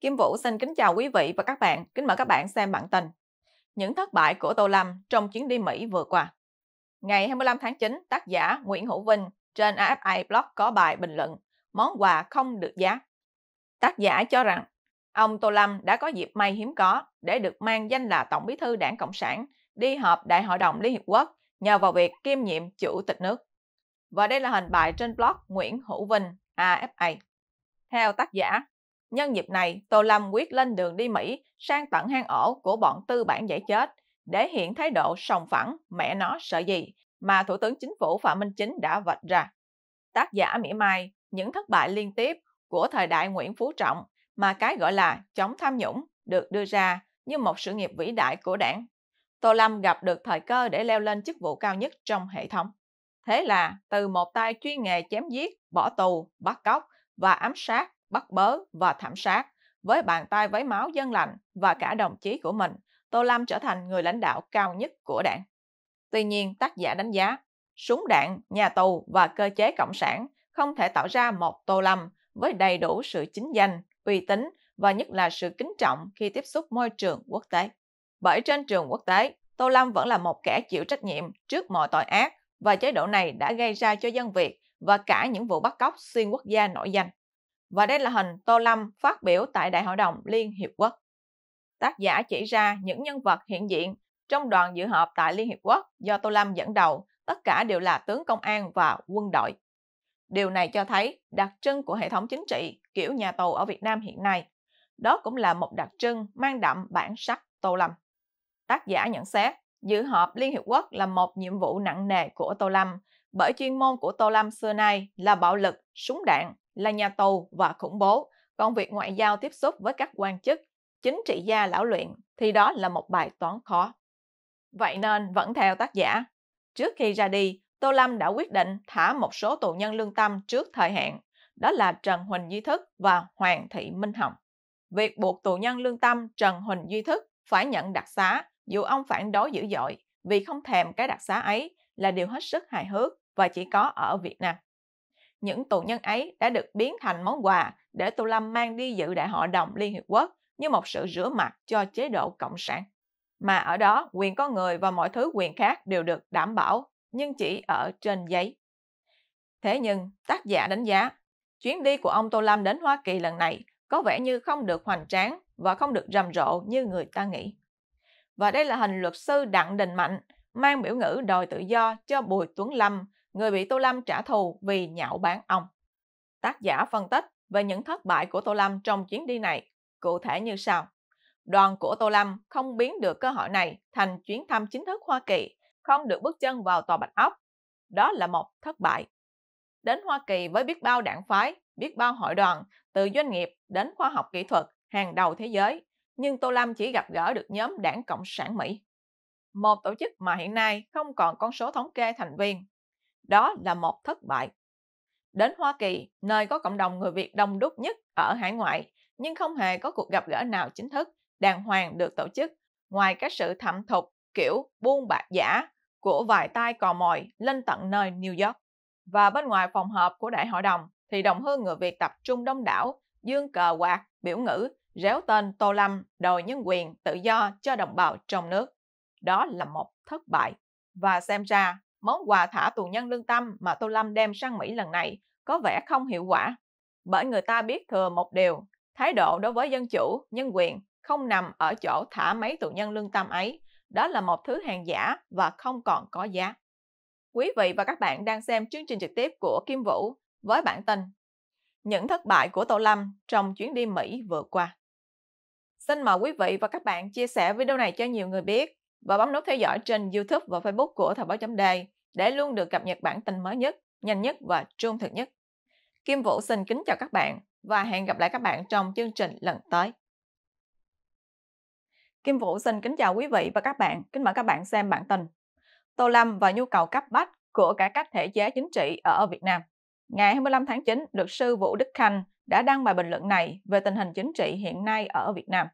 Kim Vũ xin kính chào quý vị và các bạn, kính mời các bạn xem bản tin. Những thất bại của Tô Lâm trong chuyến đi Mỹ vừa qua. Ngày 25 tháng 9, tác giả Nguyễn Hữu Vinh trên AFI Blog có bài bình luận Món quà không được giá. Tác giả cho rằng ông Tô Lâm đã có dịp may hiếm có để được mang danh là Tổng bí thư đảng Cộng sản đi họp Đại hội đồng Liên Hiệp Quốc nhờ vào việc kiêm nhiệm chủ tịch nước. Và đây là hình bài trên blog Nguyễn Hữu Vinh AFA. Theo tác giả, Nhân dịp này, Tô Lâm quyết lên đường đi Mỹ sang tận hang ổ của bọn tư bản giải chết để hiện thái độ sòng phẳng mẹ nó sợ gì mà Thủ tướng Chính phủ Phạm Minh Chính đã vạch ra. Tác giả mỉa mai những thất bại liên tiếp của thời đại Nguyễn Phú Trọng mà cái gọi là chống tham nhũng được đưa ra như một sự nghiệp vĩ đại của đảng. Tô Lâm gặp được thời cơ để leo lên chức vụ cao nhất trong hệ thống. Thế là từ một tay chuyên nghề chém giết, bỏ tù, bắt cóc và ám sát bắt bớ và thảm sát. Với bàn tay vấy máu dân lành và cả đồng chí của mình, Tô Lâm trở thành người lãnh đạo cao nhất của đảng. Tuy nhiên, tác giả đánh giá, súng đạn, nhà tù và cơ chế cộng sản không thể tạo ra một Tô Lâm với đầy đủ sự chính danh, uy tín và nhất là sự kính trọng khi tiếp xúc môi trường quốc tế. Bởi trên trường quốc tế, Tô Lâm vẫn là một kẻ chịu trách nhiệm trước mọi tội ác và chế độ này đã gây ra cho dân Việt và cả những vụ bắt cóc xuyên quốc gia nổi danh và đây là hình Tô Lâm phát biểu tại Đại hội đồng Liên Hiệp Quốc. Tác giả chỉ ra những nhân vật hiện diện trong đoàn dự họp tại Liên Hiệp Quốc do Tô Lâm dẫn đầu, tất cả đều là tướng công an và quân đội. Điều này cho thấy đặc trưng của hệ thống chính trị kiểu nhà tù ở Việt Nam hiện nay. Đó cũng là một đặc trưng mang đậm bản sắc Tô Lâm. Tác giả nhận xét, dự họp Liên Hiệp Quốc là một nhiệm vụ nặng nề của Tô Lâm, bởi chuyên môn của Tô Lâm xưa nay là bạo lực, súng đạn, là nhà tù và khủng bố, còn việc ngoại giao tiếp xúc với các quan chức, chính trị gia lão luyện thì đó là một bài toán khó. Vậy nên, vẫn theo tác giả, trước khi ra đi, Tô Lâm đã quyết định thả một số tù nhân lương tâm trước thời hạn, đó là Trần Huỳnh Duy Thức và Hoàng Thị Minh Hồng. Việc buộc tù nhân lương tâm Trần Huỳnh Duy Thức phải nhận đặc xá dù ông phản đối dữ dội vì không thèm cái đặc xá ấy là điều hết sức hài hước và chỉ có ở Việt Nam những tù nhân ấy đã được biến thành món quà để Tô Lâm mang đi dự đại hội đồng Liên Hiệp Quốc như một sự rửa mặt cho chế độ Cộng sản. Mà ở đó, quyền con người và mọi thứ quyền khác đều được đảm bảo, nhưng chỉ ở trên giấy. Thế nhưng, tác giả đánh giá, chuyến đi của ông Tô Lâm đến Hoa Kỳ lần này có vẻ như không được hoành tráng và không được rầm rộ như người ta nghĩ. Và đây là hình luật sư Đặng Đình Mạnh mang biểu ngữ đòi tự do cho Bùi Tuấn Lâm người bị Tô Lâm trả thù vì nhạo bán ông. Tác giả phân tích về những thất bại của Tô Lâm trong chuyến đi này, cụ thể như sau. Đoàn của Tô Lâm không biến được cơ hội này thành chuyến thăm chính thức Hoa Kỳ, không được bước chân vào tòa Bạch Ốc. Đó là một thất bại. Đến Hoa Kỳ với biết bao đảng phái, biết bao hội đoàn, từ doanh nghiệp đến khoa học kỹ thuật hàng đầu thế giới, nhưng Tô Lâm chỉ gặp gỡ được nhóm đảng Cộng sản Mỹ. Một tổ chức mà hiện nay không còn con số thống kê thành viên đó là một thất bại. Đến Hoa Kỳ, nơi có cộng đồng người Việt đông đúc nhất ở hải ngoại, nhưng không hề có cuộc gặp gỡ nào chính thức, đàng hoàng được tổ chức, ngoài các sự thẩm thục kiểu buôn bạc giả của vài tay cò mồi lên tận nơi New York. Và bên ngoài phòng họp của đại hội đồng thì đồng hương người Việt tập trung đông đảo, dương cờ quạt, biểu ngữ, réo tên Tô Lâm đòi nhân quyền tự do cho đồng bào trong nước. Đó là một thất bại. Và xem ra món quà thả tù nhân lương tâm mà Tô Lâm đem sang Mỹ lần này có vẻ không hiệu quả. Bởi người ta biết thừa một điều, thái độ đối với dân chủ, nhân quyền không nằm ở chỗ thả mấy tù nhân lương tâm ấy, đó là một thứ hàng giả và không còn có giá. Quý vị và các bạn đang xem chương trình trực tiếp của Kim Vũ với bản tin Những thất bại của Tô Lâm trong chuyến đi Mỹ vừa qua. Xin mời quý vị và các bạn chia sẻ video này cho nhiều người biết và bấm nút theo dõi trên YouTube và Facebook của Thời báo chấm đề để luôn được cập nhật bản tin mới nhất, nhanh nhất và trung thực nhất. Kim Vũ xin kính chào các bạn và hẹn gặp lại các bạn trong chương trình lần tới. Kim Vũ xin kính chào quý vị và các bạn, kính mời các bạn xem bản tin. Tô Lâm và nhu cầu cấp bách của cả các thể chế chính trị ở Việt Nam. Ngày 25 tháng 9, luật sư Vũ Đức Khanh đã đăng bài bình luận này về tình hình chính trị hiện nay ở Việt Nam.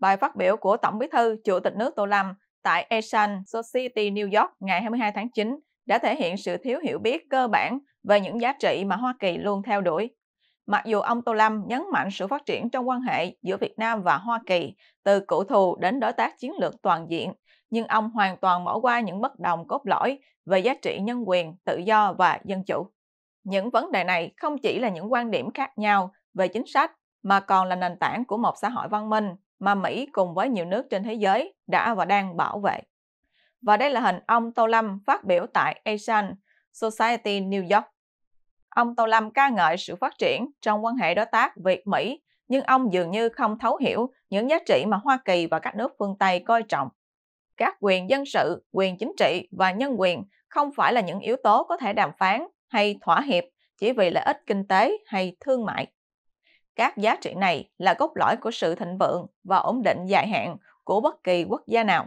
Bài phát biểu của Tổng Bí thư Chủ tịch nước Tô Lâm tại Asian Society New York ngày 22 tháng 9 đã thể hiện sự thiếu hiểu biết cơ bản về những giá trị mà Hoa Kỳ luôn theo đuổi. Mặc dù ông Tô Lâm nhấn mạnh sự phát triển trong quan hệ giữa Việt Nam và Hoa Kỳ từ cũ thù đến đối tác chiến lược toàn diện, nhưng ông hoàn toàn bỏ qua những bất đồng cốt lõi về giá trị nhân quyền, tự do và dân chủ. Những vấn đề này không chỉ là những quan điểm khác nhau về chính sách mà còn là nền tảng của một xã hội văn minh mà Mỹ cùng với nhiều nước trên thế giới đã và đang bảo vệ. Và đây là hình ông Tô Lâm phát biểu tại Asian Society New York. Ông Tô Lâm ca ngợi sự phát triển trong quan hệ đối tác Việt-Mỹ, nhưng ông dường như không thấu hiểu những giá trị mà Hoa Kỳ và các nước phương Tây coi trọng. Các quyền dân sự, quyền chính trị và nhân quyền không phải là những yếu tố có thể đàm phán hay thỏa hiệp chỉ vì lợi ích kinh tế hay thương mại. Các giá trị này là cốt lõi của sự thịnh vượng và ổn định dài hạn của bất kỳ quốc gia nào.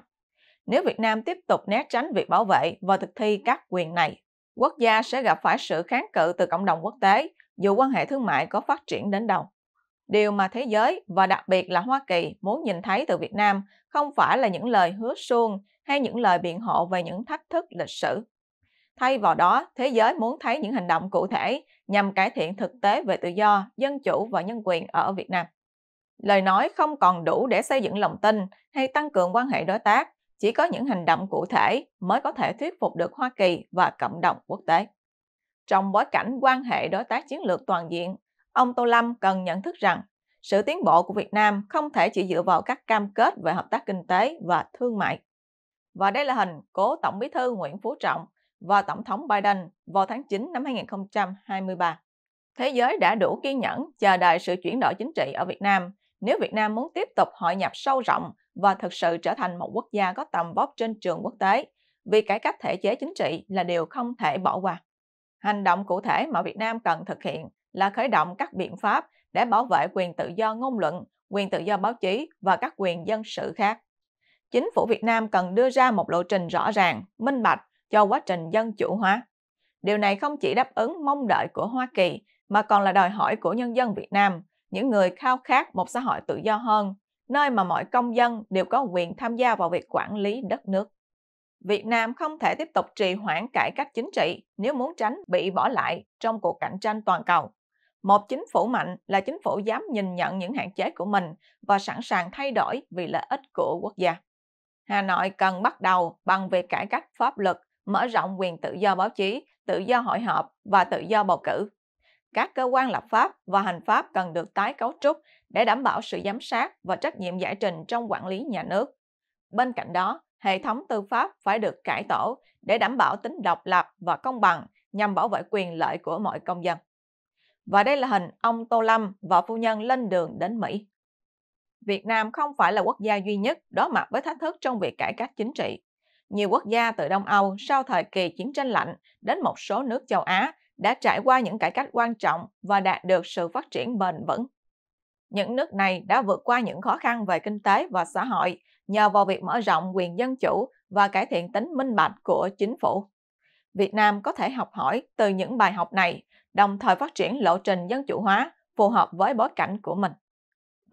Nếu Việt Nam tiếp tục né tránh việc bảo vệ và thực thi các quyền này, quốc gia sẽ gặp phải sự kháng cự từ cộng đồng quốc tế dù quan hệ thương mại có phát triển đến đâu. Điều mà thế giới và đặc biệt là Hoa Kỳ muốn nhìn thấy từ Việt Nam không phải là những lời hứa suông hay những lời biện hộ về những thách thức lịch sử Thay vào đó, thế giới muốn thấy những hành động cụ thể nhằm cải thiện thực tế về tự do, dân chủ và nhân quyền ở Việt Nam. Lời nói không còn đủ để xây dựng lòng tin hay tăng cường quan hệ đối tác, chỉ có những hành động cụ thể mới có thể thuyết phục được Hoa Kỳ và cộng đồng quốc tế. Trong bối cảnh quan hệ đối tác chiến lược toàn diện, ông Tô Lâm cần nhận thức rằng sự tiến bộ của Việt Nam không thể chỉ dựa vào các cam kết về hợp tác kinh tế và thương mại. Và đây là hình cố Tổng Bí thư Nguyễn Phú Trọng và Tổng thống Biden vào tháng 9 năm 2023. Thế giới đã đủ kiên nhẫn chờ đợi sự chuyển đổi chính trị ở Việt Nam nếu Việt Nam muốn tiếp tục hội nhập sâu rộng và thực sự trở thành một quốc gia có tầm vóc trên trường quốc tế, vì cải cách thể chế chính trị là điều không thể bỏ qua. Hành động cụ thể mà Việt Nam cần thực hiện là khởi động các biện pháp để bảo vệ quyền tự do ngôn luận, quyền tự do báo chí và các quyền dân sự khác. Chính phủ Việt Nam cần đưa ra một lộ trình rõ ràng, minh bạch cho quá trình dân chủ hóa. Điều này không chỉ đáp ứng mong đợi của Hoa Kỳ mà còn là đòi hỏi của nhân dân Việt Nam, những người khao khát một xã hội tự do hơn, nơi mà mọi công dân đều có quyền tham gia vào việc quản lý đất nước. Việt Nam không thể tiếp tục trì hoãn cải cách chính trị nếu muốn tránh bị bỏ lại trong cuộc cạnh tranh toàn cầu. Một chính phủ mạnh là chính phủ dám nhìn nhận những hạn chế của mình và sẵn sàng thay đổi vì lợi ích của quốc gia. Hà Nội cần bắt đầu bằng việc cải cách pháp luật mở rộng quyền tự do báo chí, tự do hội họp và tự do bầu cử. Các cơ quan lập pháp và hành pháp cần được tái cấu trúc để đảm bảo sự giám sát và trách nhiệm giải trình trong quản lý nhà nước. Bên cạnh đó, hệ thống tư pháp phải được cải tổ để đảm bảo tính độc lập và công bằng nhằm bảo vệ quyền lợi của mọi công dân. Và đây là hình ông Tô Lâm và phu nhân lên đường đến Mỹ. Việt Nam không phải là quốc gia duy nhất đối mặt với thách thức trong việc cải cách chính trị. Nhiều quốc gia từ Đông Âu sau thời kỳ chiến tranh lạnh đến một số nước châu Á đã trải qua những cải cách quan trọng và đạt được sự phát triển bền vững. Những nước này đã vượt qua những khó khăn về kinh tế và xã hội nhờ vào việc mở rộng quyền dân chủ và cải thiện tính minh bạch của chính phủ. Việt Nam có thể học hỏi từ những bài học này, đồng thời phát triển lộ trình dân chủ hóa phù hợp với bối cảnh của mình.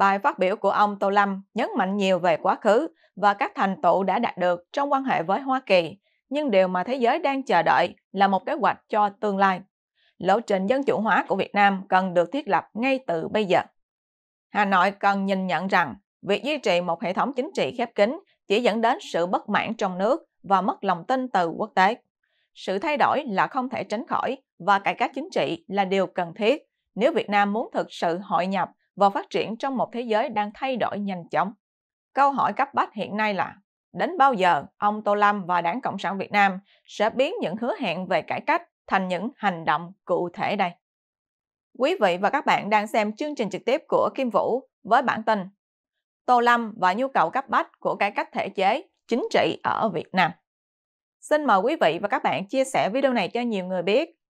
Bài phát biểu của ông Tô Lâm nhấn mạnh nhiều về quá khứ và các thành tựu đã đạt được trong quan hệ với Hoa Kỳ, nhưng điều mà thế giới đang chờ đợi là một kế hoạch cho tương lai. Lộ trình dân chủ hóa của Việt Nam cần được thiết lập ngay từ bây giờ. Hà Nội cần nhìn nhận rằng việc duy trì một hệ thống chính trị khép kín chỉ dẫn đến sự bất mãn trong nước và mất lòng tin từ quốc tế. Sự thay đổi là không thể tránh khỏi và cải cách chính trị là điều cần thiết nếu Việt Nam muốn thực sự hội nhập và phát triển trong một thế giới đang thay đổi nhanh chóng. Câu hỏi cấp bách hiện nay là đến bao giờ ông Tô Lâm và Đảng Cộng sản Việt Nam sẽ biến những hứa hẹn về cải cách thành những hành động cụ thể đây? Quý vị và các bạn đang xem chương trình trực tiếp của Kim Vũ với bản tin Tô Lâm và nhu cầu cấp bách của cải cách thể chế chính trị ở Việt Nam. Xin mời quý vị và các bạn chia sẻ video này cho nhiều người biết